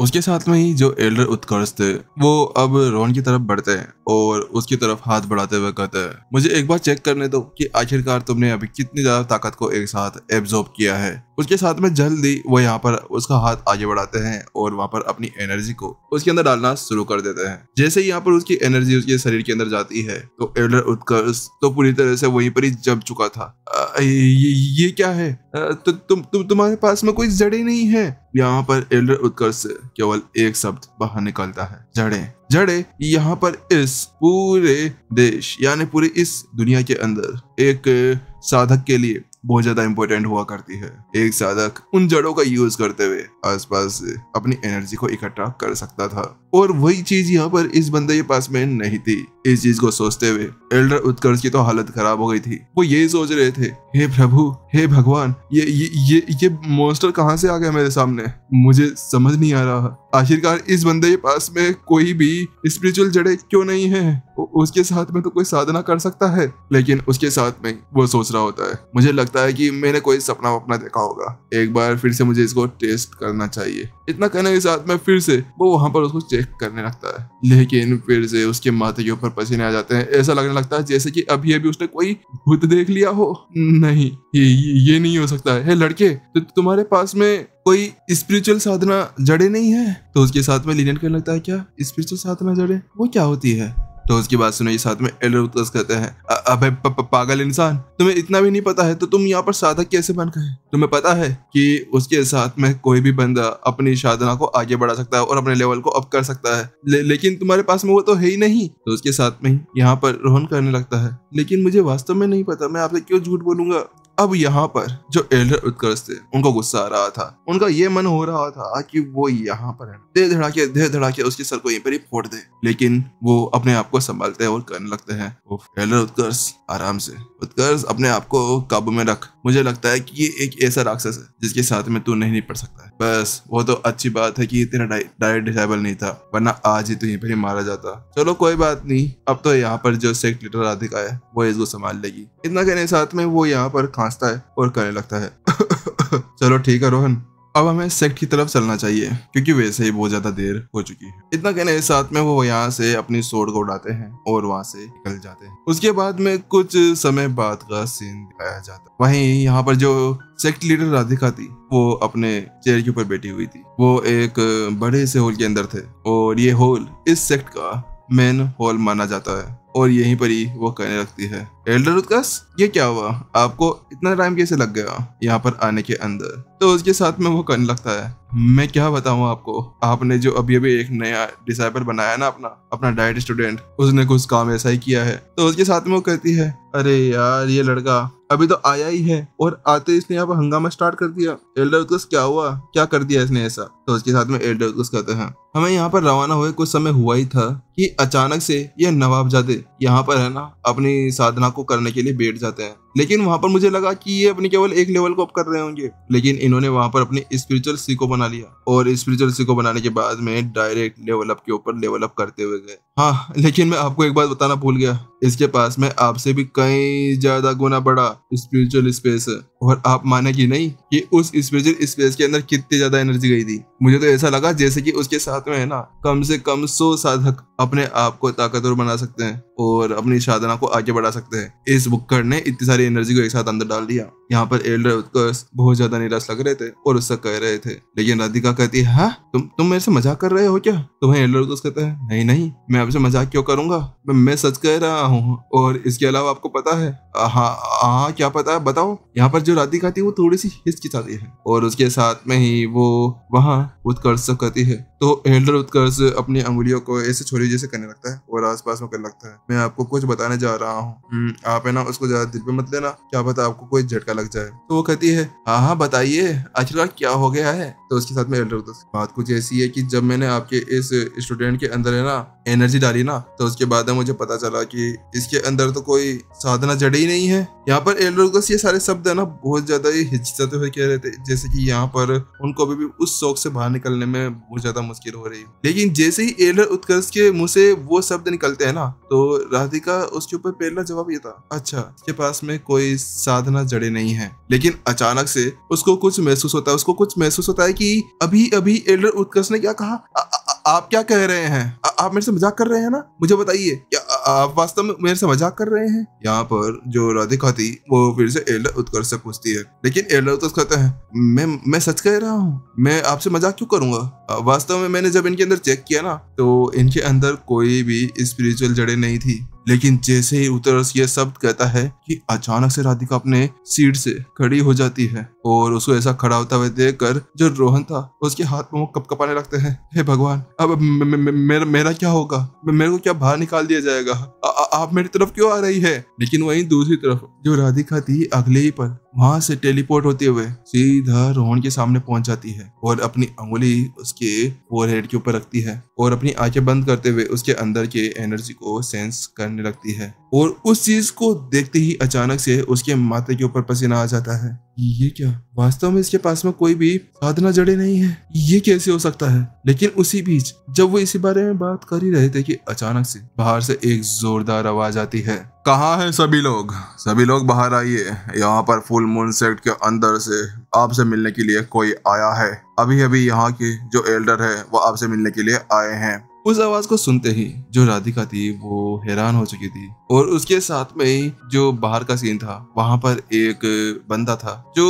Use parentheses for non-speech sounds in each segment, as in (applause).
उसके साथ में ही जो एल्डर उत्कर्ष थे वो अब रोन की तरफ बढ़ते हैं और उसकी तरफ हाथ बढ़ाते हुए कहते हैं मुझे एक बार चेक करने दो कि आखिरकार तुमने अभी कितनी ज्यादा ताकत को एक साथ एब्जॉर्ब किया है उसके साथ में जल्दी वो यहाँ पर उसका हाथ आगे बढ़ाते हैं और वहाँ पर अपनी एनर्जी को उसके अंदर डालना शुरू कर देते हैं जैसे ही यहाँ पर उसकी एनर्जी उसके शरीर के अंदर जाती है तो एल्डर उत्कर्ष तो पूरी तरह से वहीं पर ही जम चुका था आ, ये, ये क्या है तो तुम तु, तुम्हारे पास में कोई जड़े नहीं है यहाँ पर एल्डर उत्कर्ष से केवल एक शब्द बाहर निकलता है जड़े जड़े यहाँ पर इस पूरे देश यानी पूरे इस दुनिया के अंदर एक साधक के लिए बहुत ज्यादा इम्पोर्टेंट हुआ करती है एक साधक उन जड़ों का यूज करते हुए आसपास अपनी एनर्जी को इकट्ठा कर सकता था और वही चीज यहाँ पर इस बंदे के पास में नहीं थी इस चीज को सोचते हुए एल्डर उत्कर्ष की तो हालत खराब हो गई थी वो ये सोच रहे थे हे प्रभु हे भगवान ये ये ये ये मोस्टर कहाँ से आ गया मेरे सामने मुझे समझ नहीं आ रहा आखिरकार इस बंदे के पास में कोई भी स्पिरिचुअल जड़े क्यों नहीं है उसके साथ में तो कोई साधना कर सकता है लेकिन उसके साथ में वो सोच रहा होता है मुझे लगता लगता है कि मैंने कोई सपना वपना देखा होगा एक बार फिर से मुझे इसको टेस्ट करना चाहिए इतना कहने के साथ में फिर से वो वहां पर उसको चेक करने लगता है लेकिन फिर से उसके माथे के ऊपर पसीने आ जाते हैं ऐसा लगने लगता है जैसे कि अभी अभी उसने कोई भूत देख लिया हो नहीं ये, ये ये नहीं हो सकता है लड़के तो तुम्हारे पास में कोई स्पिरिचुअल साधना जड़े नहीं है तो उसके साथ में लीनियन करने लगता है क्या स्पिरिचुअल साधना जड़े वो क्या होती है तो उसकी बात सुनो ये साथ में उत्तर कहते हैं अब पागल इंसान तुम्हें इतना भी नहीं पता है तो तुम यहाँ पर साधक कैसे बन गए तुम्हें पता है कि उसके साथ में कोई भी बंदा अपनी साधना को आगे बढ़ा सकता है और अपने लेवल को अप कर सकता है ले, लेकिन तुम्हारे पास में वो तो है ही नहीं तो उसके साथ में यहाँ पर रोहन करने लगता है लेकिन मुझे वास्तव में नहीं पता मैं आपसे क्यों झूठ बोलूंगा अब यहाँ पर जो एल्डर उत्कर्ष थे उनको गुस्सा आ रहा था उनका ये मन हो रहा था कि वो यहाँ पर है देर धड़ाके देर धड़ाके उसके सर को यहीं पर ही फोड़ दे लेकिन वो अपने आप को संभालते हैं और करने लगते हैं एल्डर उत्कर्ष आराम से उत्कर्ष अपने आप को काबू में रख मुझे लगता है कि ये एक ऐसा राक्षस है जिसके साथ में तू नहीं पड़ सकता है बस वो तो अच्छी बात है कि तेरा डायरेक्ट डिसाइबल नहीं था वरना आज ही तो यहीं पर ही मारा जाता चलो कोई बात नहीं अब तो यहाँ पर जो सेक्रेटर राधिका है वो इसको संभाल लेगी इतना कहने साथ में वो यहाँ पर खा खांसता है और कहने लगता है (laughs) चलो ठीक है रोहन अब हमें सेक्ट की तरफ चलना चाहिए क्योंकि वैसे ही बहुत ज्यादा देर हो चुकी है इतना कहने के साथ में वो यहाँ से अपनी सोड को उड़ाते हैं और वहाँ से निकल जाते हैं उसके बाद में कुछ समय बाद का सीन दिखाया जाता वहीं यहाँ पर जो सेक्ट लीडर राधिका थी वो अपने चेयर के ऊपर बैठी हुई थी वो एक बड़े से होल के अंदर थे और ये होल इस सेक्ट का मेन हॉल माना जाता है और यहीं पर ही वो कहने लगती है एल्डर उत्कर्ष ये क्या हुआ आपको इतना टाइम कैसे लग गया यहाँ पर आने के अंदर तो उसके साथ में वो करने लगता है मैं क्या बताऊं आपको आपने जो अभी अभी एक नया डिसाइपल बनाया ना अपना अपना डाइट स्टूडेंट उसने कुछ काम ऐसा ही किया है तो उसके साथ में वो कहती है अरे यार ये लड़का अभी तो आया ही है और आते इसने यहाँ पर हंगामा स्टार्ट कर दिया एल्डर उत्कर्ष क्या हुआ क्या कर दिया इसने ऐसा तो उसके साथ में एयर करते हैं हमें यहाँ पर रवाना हुए कुछ समय हुआ ही था कि अचानक से यह जाते यहाँ पर है ना अपनी साधना को करने के लिए बैठ जाते हैं लेकिन वहाँ पर मुझे लगा कि ये अपने केवल एक लेवल को अप कर रहे होंगे लेकिन इन्होंने वहाँ पर अपनी स्पिरिचुअल सी को बना लिया और स्पिरिचुअल सी को बनाने के बाद में डायरेक्ट लेवल अप के ऊपर लेवल अप करते हुए गए हाँ लेकिन मैं आपको एक बात बताना भूल गया इसके पास में आपसे भी कई ज्यादा गुना बड़ा स्पिरिचुअल स्पेस है और आप माने की नहीं कि उस स्पिरिचुअल स्पेस के अंदर कितनी ज्यादा एनर्जी गई थी मुझे तो ऐसा लगा जैसे कि उसके साथ में है ना कम से कम सौ साधक अपने आप को ताकतवर बना सकते हैं और अपनी साधना को आगे बढ़ा सकते हैं इस बुक्कर ने इतनी सारी एनर्जी को एक साथ अंदर डाल दिया यहाँ पर एल्डर उत्कर्ष बहुत ज्यादा निराश लग रहे थे और उससे कह रहे थे लेकिन राधिका कहती है हाँ, तुम तुम मेरे से मजाक कर रहे हो क्या तुम्हें एल्डर उत्कर्ष कहते हैं नहीं नहीं मैं आपसे मजाक क्यों करूंगा मैं, मैं सच कह रहा हूँ और इसके अलावा आपको पता है हाँ, हाँ क्या पता है बताओ यहाँ पर जो राधिका थी वो थोड़ी सी हिचकिचाती है और उसके साथ में ही वो वहाँ उत्कर्ष से कहती है तो एल्डर उत्कर्ष अपनी अंगुलियों को ऐसे छोरी जैसे करने लगता है और आसपास में करने लगता है मैं आपको कुछ बताने जा रहा हूँ हम्म, आप है ना उसको ज्यादा दिल पे मत लेना क्या पता आपको कोई झटका लग जाए तो वो कहती है हाँ हाँ बताइए आखिरकार क्या हो गया है तो उसके साथ में एल्डर बात कुछ ऐसी है कि जब मैंने आपके इस स्टूडेंट के अंदर है ना एनर्जी डाली ना तो उसके बाद में मुझे पता चला कि इसके अंदर तो कोई साधना जड़े ही नहीं है यहाँ पर एल्डर ये सारे शब्द है ना बहुत ज्यादा ही हिचकिचाते हुए कह रहे थे जैसे की यहाँ पर उनको अभी भी उस शौक से बाहर निकलने में बहुत ज्यादा मुश्किल हो रही है लेकिन जैसे ही एल्डर उत्कर्ष के मुंह से वो शब्द निकलते हैं ना तो राधिका उसके ऊपर पहला जवाब ये था अच्छा के पास में कोई साधना जड़े नहीं है लेकिन अचानक से उसको कुछ महसूस होता है उसको कुछ महसूस होता है कि अभी अभी एल्डर उत्कर्ष ने क्या कहा आ, आ, आ, आप क्या कह रहे हैं आ, आप मेरे से मजाक कर रहे हैं ना मुझे बताइए क्या आप वास्तव में मेरे से मजाक कर रहे हैं यहाँ पर जो राधिका थी वो फिर से एल्डर उत्कर्ष से पूछती है लेकिन एल्डर उत्कर्ष कहते हैं मैं मैं सच कह रहा हूँ मैं आपसे मजाक क्यों करूंगा वास्तव में मैंने जब इनके अंदर चेक किया ना तो इनके अंदर कोई भी स्पिरिचुअल जड़े नहीं थी लेकिन जैसे ही उतरस ये शब्द कहता है कि अचानक से राधिका अपने सीट से खड़ी हो जाती है और उसको ऐसा खड़ा होता हुआ देख कर जो रोहन था उसके हाथ में कप कपाने लगते हैं हे भगवान अब मेरा मेरा क्या होगा मेरे को क्या बाहर निकाल दिया जाएगा आप मेरी तरफ क्यों आ रही है लेकिन वही दूसरी तरफ जो राधिका थी अगले ही पल वहां से टेलीपोर्ट होते हुए सीधा रोहन के सामने पहुंच जाती है और अपनी उंगली उसके फोरहेड के ऊपर रखती है और अपनी आंखें बंद करते हुए उसके अंदर के एनर्जी को सेंस करने करने लगती है और उस चीज को देखते ही अचानक से उसके माथे के ऊपर पसीना आ जाता है ये क्या वास्तव में इसके पास में कोई भी साधना जड़े नहीं है ये कैसे हो सकता है लेकिन उसी बीच जब वो इसी बारे में बात कर ही रहे थे कि अचानक से बाहर से एक जोरदार आवाज आती है कहाँ है सभी लोग सभी लोग बाहर आइए यहाँ पर फुल मून सेक्ट के अंदर से आपसे मिलने के लिए कोई आया है अभी अभी यहाँ के जो एल्डर है वो आपसे मिलने के लिए आए हैं उस आवाज को सुनते ही जो राधिका थी वो हैरान हो चुकी थी और उसके साथ में ही जो बाहर का सीन था वहां पर एक बंदा था जो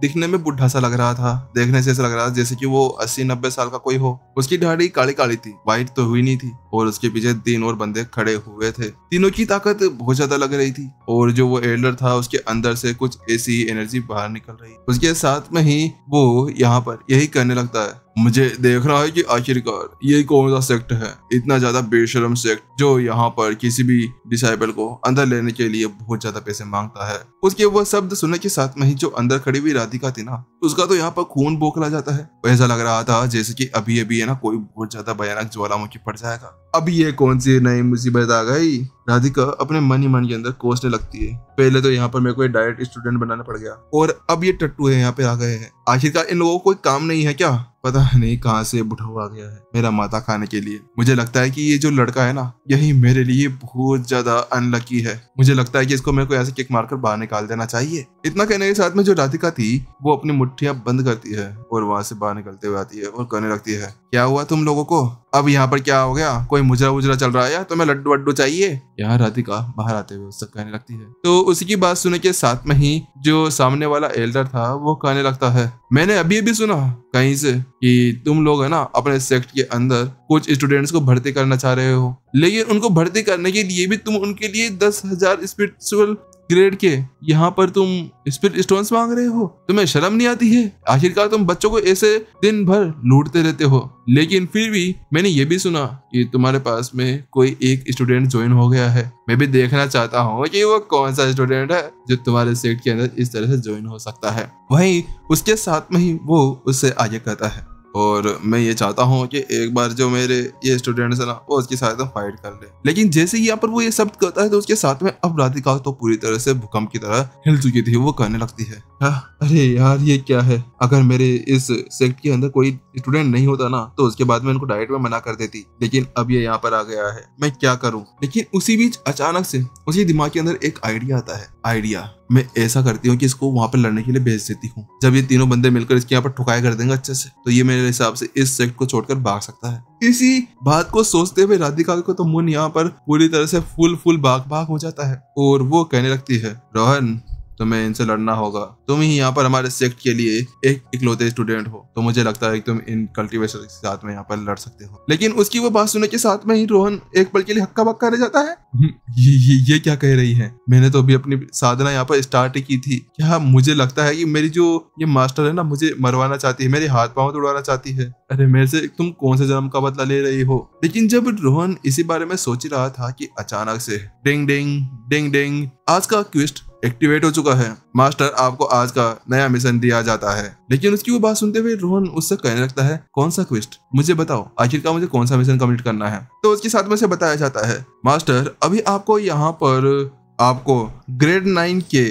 दिखने में बुढ़ा सा लग रहा था देखने से ऐसा लग रहा था जैसे कि वो अस्सी नब्बे साल का कोई हो उसकी दाढ़ी काली काली थी व्हाइट तो हुई नहीं थी और उसके पीछे तीन और बंदे खड़े हुए थे तीनों की ताकत बहुत ज्यादा लग रही थी और जो वो एल्डर था उसके अंदर से कुछ ऐसी एनर्जी बाहर निकल रही उसके साथ में ही वो यहाँ पर यही करने लगता है मुझे देख रहा है कि आखिरकार ये कौन सा सेक्ट है इतना ज्यादा बेशरम सेक्ट जो यहाँ पर किसी भी डिसाइबल को अंदर लेने के लिए बहुत ज्यादा पैसे मांगता है उसके वो शब्द सुनने के साथ में ही जो अंदर खड़ी हुई राधिका थी ना उसका तो यहाँ पर खून बोखला जाता है ऐसा लग रहा था जैसे कि अभी अभी है ना कोई बहुत ज्यादा भयानक ज्वालामुखी पड़ जाएगा अब ये कौन सी नई मुसीबत आ गई राधिका अपने मन ही मन के अंदर कोसने लगती है पहले तो यहाँ पर मेरे को एक डायरेक्ट स्टूडेंट बनाना पड़ गया और अब ये टट्टू है यहाँ पे आ गए हैं आखिरकार इन लोगों को कोई काम नहीं है क्या पता नहीं कहाँ से बुढ़ाऊ आ गया है मेरा माता खाने के लिए मुझे लगता है कि ये जो लड़का है ना यही मेरे लिए बहुत ज्यादा अनलकी है मुझे लगता है कि इसको मेरे को ऐसे किक मारकर बाहर निकाल देना चाहिए इतना कहने के साथ में जो राधिका थी वो अपनी मुठ्ठियां बंद करती है और वहां से बाहर निकलते हुए आती है और कहने लगती है क्या हुआ तुम लोगों को अब यहाँ पर क्या हो गया कोई मुजरा उजरा चल रहा है या तुम्हें लड्डू वड्डू चाहिए यहाँ राधिका बाहर आते हुए उससे कहने लगती है तो उसी की बात सुनने के साथ में ही जो सामने वाला एल्डर था वो कहने लगता है मैंने अभी अभी सुना कहीं से कि तुम लोग है ना अपने सेक्ट के अंदर कुछ स्टूडेंट्स को भर्ती करना चाह रहे हो लेकिन उनको भर्ती करने के लिए भी तुम उनके लिए दस हजार स्पिरिचुअल ग्रेड के यहाँ पर तुम स्पिरिट स्टोन मांग रहे हो तुम्हें शर्म नहीं आती है आखिरकार तुम बच्चों को ऐसे दिन भर लूटते रहते हो लेकिन फिर भी मैंने ये भी सुना कि तुम्हारे पास में कोई एक स्टूडेंट ज्वाइन हो गया है मैं भी देखना चाहता हूँ कि वो कौन सा स्टूडेंट है जो तुम्हारे सेट के अंदर इस तरह से ज्वाइन हो सकता है वही उसके साथ में ही वो उससे आगे करता है और मैं ये चाहता हूँ कि एक बार जो मेरे ये स्टूडेंट्स है ना वो उसकी सहायता फाइट कर ले लेकिन जैसे ही यहाँ पर वो ये शब्द करता है तो उसके साथ में अब राधिका तो पूरी तरह से भूकंप की तरह हिल चुकी थी वो कहने लगती है हाँ? अरे यार ये क्या है अगर मेरे इस सेक्ट के अंदर कोई स्टूडेंट नहीं होता ना तो उसके बाद में इनको डायरेक्ट में मना कर देती लेकिन अब ये यहाँ पर आ गया है मैं क्या करूँ लेकिन उसी बीच अचानक से उसी दिमाग के अंदर एक आइडिया आता है आइडिया मैं ऐसा करती हूँ कि इसको वहाँ पर लड़ने के लिए भेज देती हूँ जब ये तीनों बंदे मिलकर इसके यहाँ पर ठुकाई कर देंगे अच्छे से तो ये मेरे हिसाब से इस सेक्ट को छोड़कर भाग सकता है इसी बात को सोचते हुए राधिका को तो मुन यहाँ पर पूरी तरह से फुल फुल बाग बाग हो जाता है और वो कहने लगती है रोहन तुम्हें इनसे लड़ना होगा तुम ही यहाँ पर हमारे सेक्ट के लिए एक इकलौते स्टूडेंट हो तो मुझे लगता है कि तुम इन कल्टीवेटर के साथ में यहाँ पर लड़ सकते हो लेकिन उसकी वो बात सुनने के साथ में ही रोहन एक पल के लिए हक्का बक्का रह जाता है हम्म, ये, ये ये क्या कह रही है मैंने तो अभी अपनी साधना यहाँ पर स्टार्ट ही की थी क्या मुझे लगता है कि मेरी जो ये मास्टर है ना मुझे मरवाना चाहती है मेरे हाथ पाँव तोड़वाना चाहती है अरे मेरे से तुम कौन से जन्म का बदला ले रही हो लेकिन जब रोहन इसी बारे में सोच रहा था कि अचानक से डिंग डिंग डिंग डिंग आज का क्विस्ट एक्टिवेट हो चुका है मास्टर आपको आज का नया मिशन दिया जाता है लेकिन उसकी वो बात सुनते हुए रोहन उससे कहने लगता है कौन सा क्विस्ट मुझे बताओ आखिरकार मुझे कौन सा मिशन कम्प्लीट करना है तो उसके साथ में से बताया जाता है मास्टर अभी आपको यहाँ पर आपको ग्रेड नाइन के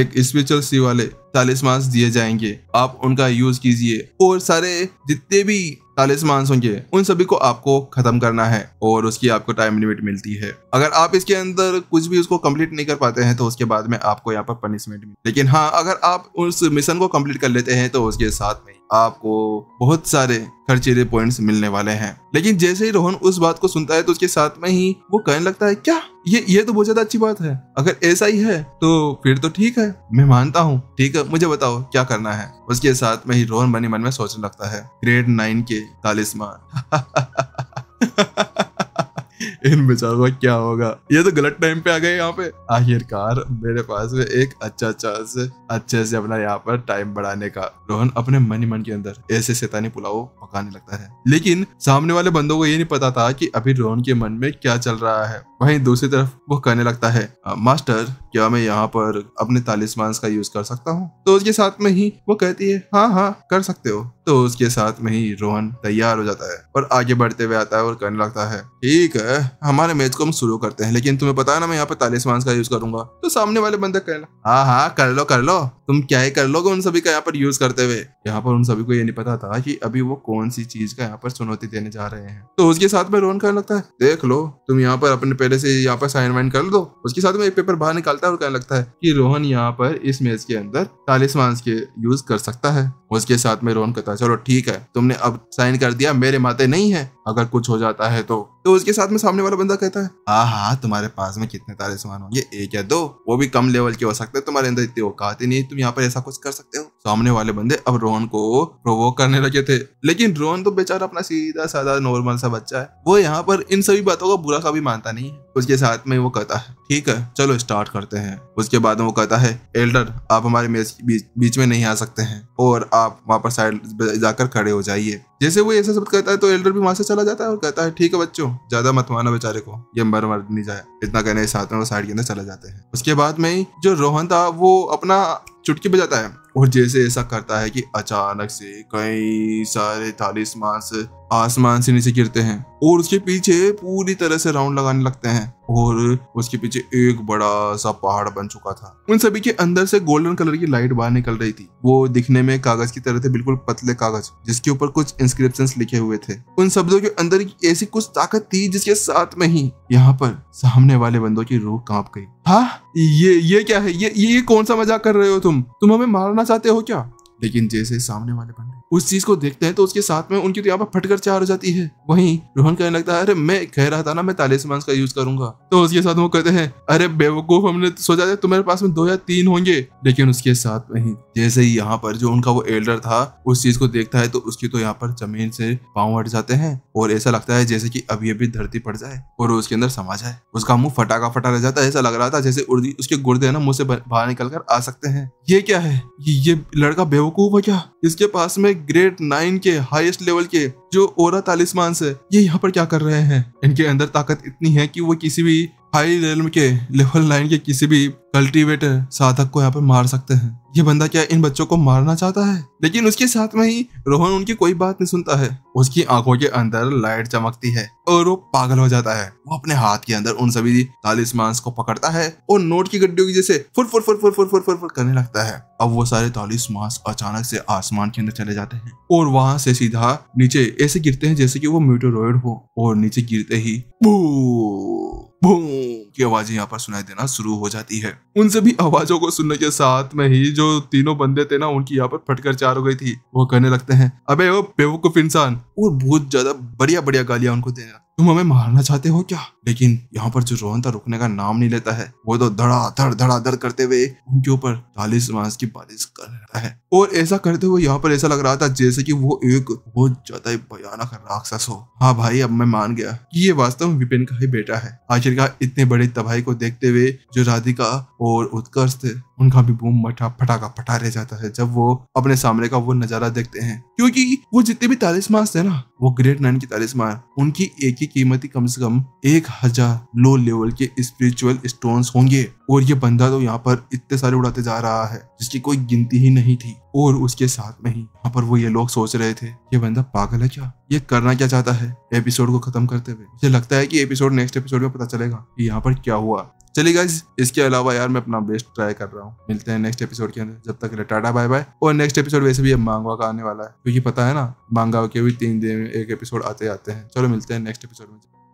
एक स्पिरिचुअल सी वाले चालीस मास दिए जाएंगे आप उनका यूज कीजिए और सारे जितने भी तालिसमान होंगे उन सभी को आपको खत्म करना है और उसकी आपको टाइम लिमिट मिलती है अगर आप इसके अंदर कुछ भी उसको कंप्लीट नहीं कर पाते हैं तो उसके बाद में आपको यहाँ पर पनिशमेंट मिली लेकिन हाँ अगर आप उस मिशन को कंप्लीट कर लेते हैं तो उसके साथ में आपको बहुत सारे खर्चीले पॉइंट्स मिलने वाले हैं लेकिन जैसे ही रोहन उस बात को सुनता है तो उसके साथ में ही वो कहने लगता है क्या ये ये तो बहुत ज्यादा अच्छी बात है अगर ऐसा ही है तो फिर तो ठीक है मैं मानता हूँ ठीक है मुझे बताओ क्या करना है उसके साथ में ही रोहन मनी मन में सोचने लगता है ग्रेड नाइन के तालिस्मान (laughs) इन बेचारों का क्या होगा ये तो गलत टाइम पे आ गए यहाँ पे आखिरकार मेरे पास में एक अच्छा चांस है अच्छे से अपना यहाँ पर टाइम बढ़ाने का रोहन अपने मन ही मन के अंदर ऐसे शैतानी पुलाव पकाने लगता है लेकिन सामने वाले बंदों को ये नहीं पता था कि अभी रोहन के मन में क्या चल रहा है वहीं दूसरी तरफ वो कहने लगता है मास्टर क्या मैं यहाँ पर अपने तालिस्मान का यूज कर सकता हूँ तो उसके साथ में ही वो कहती है हाँ हाँ कर सकते हो तो उसके साथ में ही रोहन तैयार हो जाता है और आगे बढ़ते हुए आता है और कहने लगता है ठीक है हमारे मैच को हम शुरू करते हैं लेकिन तुम्हें पता है ना मैं यहाँ पर तालिस्मान का यूज करूंगा तो सामने वाले बंदा कहना हाँ हाँ कर लो कर लो तुम क्या ही कर लोगे उन सभी का यहाँ पर यूज करते हुए यहाँ पर उन सभी को ये नहीं पता था कि अभी वो कौन सी चीज का यहाँ पर चुनौती देने जा रहे हैं तो उसके साथ में रोहन कहने लगता है देख लो तुम यहाँ पर अपने पहले से यहाँ पर साइन वाइन कर दो उसके साथ में एक पेपर बाहर निकालता है और कहने लगता है कि रोहन यहाँ पर इस मेज के अंदर तालिसमांस के यूज कर सकता है उसके साथ में रोहन कहता है चलो ठीक है तुमने अब साइन कर दिया मेरे माते नहीं है अगर कुछ हो जाता है तो तो उसके साथ में सामने वाला बंदा कहता है हाँ हाँ तुम्हारे पास में कितने तारे सामान होंगे एक या दो वो भी कम लेवल के हो सकते हैं तुम्हारे अंदर इतनी औकात ही नहीं तुम यहाँ पर ऐसा कुछ कर सकते हो सामने वाले बंदे अब रोहन को प्रोवोक करने लगे थे लेकिन रोहन तो बेचारा अपना सीधा साधा नॉर्मल सा बच्चा है वो यहाँ पर इन सभी बातों का बुरा कभी मानता नहीं है उसके साथ में वो कहता है ठीक है चलो स्टार्ट करते हैं उसके बाद वो कहता है एल्डर आप हमारे बीच में नहीं आ सकते हैं और आप वहाँ पर साइड जाकर खड़े हो जाइए जैसे वो ऐसा शब्द कहता है तो एल्डर भी वहां से चला जाता है और कहता है ठीक है बच्चों ज्यादा मत माना बेचारे को ये मर मर नहीं जाए इतना कहने के साथ में वो साइड के अंदर चला जाते हैं उसके बाद में ही जो रोहन था वो अपना चुटकी बजाता है और जैसे ऐसा करता है कि अचानक से कई सारे तालीस मास आसमान से नीचे गिरते हैं और उसके पीछे पूरी तरह से राउंड लगाने लगते हैं और उसके पीछे एक बड़ा सा पहाड़ बन चुका था उन सभी के अंदर से गोल्डन कलर की लाइट बाहर निकल रही थी वो दिखने में कागज की तरह थे बिल्कुल पतले कागज जिसके ऊपर कुछ इंस्क्रिप्शन लिखे हुए थे उन शब्दों के अंदर ऐसी कुछ ताकत थी जिसके साथ में ही यहाँ पर सामने वाले बंदों की रूह कांप गई हाँ ये ये क्या है ये ये कौन सा मजाक कर रहे हो तुम तुम हमें मारना चाहते हो क्या लेकिन जैसे सामने वाले बंदे उस चीज को देखते हैं तो उसके साथ में उनकी तो यहाँ पर फटकर चार हो जाती है वहीं रोहन कहने लगता है अरे मैं कह रहा था ना मैं तालिसमान का यूज करूंगा तो उसके साथ वो कहते हैं अरे बेवकूफ हमने सोचा था तुम्हारे पास में दो या तीन होंगे लेकिन उसके साथ में ही जैसे ही यहाँ पर जो उनका वो एल्डर था उस चीज को देखता है तो उसकी तो यहाँ पर जमीन से पाँव हट जाते हैं और ऐसा लगता है जैसे की अभी अभी धरती पड़ जाए और उसके अंदर समा जाए उसका मुंह फटाका फटा रह जाता है ऐसा लग रहा था जैसे उसके गुर्दे ना मुंह से बाहर निकल कर आ सकते हैं ये क्या है ये लड़का बेवकूफ है क्या इसके पास में ग्रेड नाइन के हाईएस्ट लेवल के जो ओरा तालिस्मान से ये यहाँ पर क्या कर रहे हैं इनके अंदर ताकत इतनी है कि वो किसी भी हाई लेवल के लेवल नाइन के किसी भी कल्टीवेटर साधक को यहाँ पर मार सकते हैं ये बंदा क्या इन बच्चों को मारना चाहता है लेकिन उसके साथ में ही रोहन उनकी कोई बात नहीं सुनता है उसकी आंखों के अंदर लाइट चमकती है और वो पागल हो जाता है वो अपने हाथ के अंदर उन सभी तालिसमांस को पकड़ता है और नोट की गड्डियों की जैसे फुर फुर फुर फुर फुर फुर फुर, फुर करने लगता है अब वो सारे तालिसमांस अचानक से आसमान के अंदर चले जाते हैं और वहां से सीधा नीचे ऐसे गिरते हैं जैसे की वो म्यूटोरॉयड हो और नीचे गिरते ही बू बू की आवाजें यहाँ पर सुनाई देना शुरू हो जाती है उन सभी आवाजों को सुनने के साथ में ही जो तीनों बंदे थे ना उनकी यहाँ पर फटकर चार हो गई थी वो कहने लगते हैं अबे ओ बेवकूफ इंसान और बहुत ज्यादा बढ़िया बढ़िया गालियां उनको देना तुम हमें मारना चाहते हो क्या लेकिन यहाँ पर जो रोहन था रुकने का नाम नहीं लेता है वो तो धड़ा धड़ धड़ा धड़ करते हुए उनके ऊपर चालीस मास की बारिश कर रहा है और ऐसा करते हुए यहाँ पर ऐसा लग रहा था जैसे कि वो एक बहुत ज्यादा ही भयानक राक्षस हो हाँ भाई अब मैं मान गया कि ये वास्तव में विपिन का ही बेटा है आखिरकार इतने बड़े तबाही को देखते हुए जो राधिका और उत्कर्ष थे उनका भी बूम मटा फटाका फटा रह जाता है जब वो अपने सामने का वो नजारा देखते हैं क्योंकि वो जितने भी तालिसमास है ना वो ग्रेट नाइन की तालिसमान उनकी एक ही ही कम से कम एक हजार लो लेवल के स्पिरिचुअल स्टोन होंगे और ये बंदा तो यहाँ पर इतने सारे उड़ाते जा रहा है जिसकी कोई गिनती ही नहीं थी और उसके साथ में ही वहाँ पर वो ये लोग सोच रहे थे ये बंदा पागल है क्या ये करना क्या चाहता है एपिसोड को खत्म करते हुए मुझे लगता है कि एपिसोड नेक्स्ट एपिसोड में पता चलेगा कि यहाँ पर क्या हुआ चलिए गाइज इसके अलावा यार मैं अपना बेस्ट ट्राई कर रहा हूँ मिलते हैं नेक्स्ट एपिसोड के अंदर जब तक टाटा बाय बाय और नेक्स्ट एपिसोड वैसे भी अब मांगवा का आने वाला है क्योंकि पता है ना मांगवा के भी तीन दिन एक एपिसोड आते आते हैं चलो मिलते हैं नेक्स्ट एपिसोड में